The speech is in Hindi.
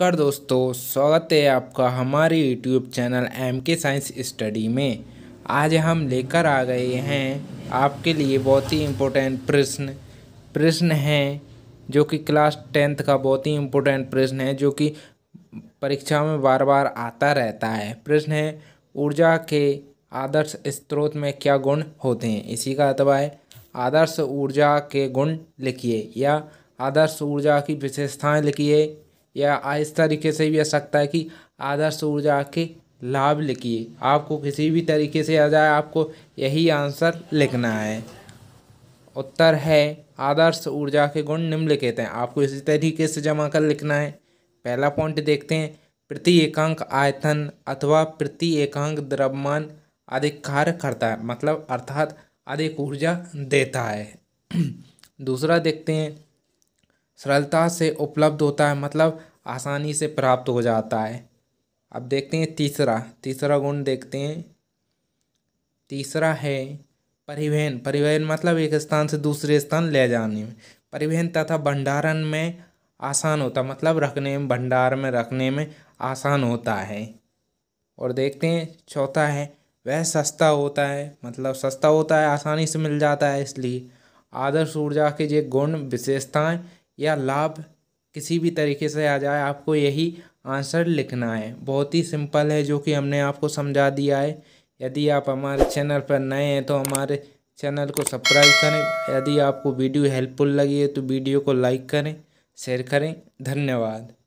कर दोस्तों स्वागत है आपका हमारे YouTube channel M K science study में आज हम लेकर आ गए हैं आपके लिए बहुत ही इम्पोर्टेंट प्रश्न प्रश्न हैं जो कि क्लास टेंथ का बहुत ही इम्पोर्टेंट प्रश्न है जो कि परीक्षा में बार बार आता रहता है प्रश्न है ऊर्जा के आदर्श स्रोत में क्या गुण होते हैं इसी का अथवा है आदर्श ऊर्जा के गुण लिखिए या आदर्श ऊर्जा की विशेषताएं लिखिए या इस तरीके से भी आ सकता है कि आदर्श ऊर्जा के लाभ लिखिए आपको किसी भी तरीके से आ जाए आपको यही आंसर लिखना है उत्तर है आदर्श ऊर्जा के गुण निम्नलिखित हैं आपको इसी तरीके से जमा कर लिखना है पहला पॉइंट देखते हैं प्रति एकांक आयतन अथवा प्रति एकांक द्रव्यमान अधिक कार्य करता है मतलब अर्थात अधिक ऊर्जा देता है दूसरा देखते हैं सरलता से उपलब्ध होता है मतलब आसानी से प्राप्त हो जाता है अब देखते हैं तीसरा तीसरा गुण देखते हैं तीसरा है परिवहन परिवहन मतलब एक स्थान से दूसरे स्थान ले जाने में परिवहन तथा भंडारण में आसान होता मतलब रखने में भंडार में रखने में आसान होता है और देखते हैं चौथा है वह सस्ता होता है मतलब सस्ता होता है आसानी से मिल जाता है इसलिए आदर्श ऊर्जा के ये गुण विशेषताएं या लाभ किसी भी तरीके से आ जाए आपको यही आंसर लिखना है बहुत ही सिंपल है जो कि हमने आपको समझा दिया है यदि आप हमारे चैनल पर नए हैं तो हमारे चैनल को सब्सक्राइब करें यदि आपको वीडियो हेल्पफुल लगी है तो वीडियो को लाइक करें शेयर करें धन्यवाद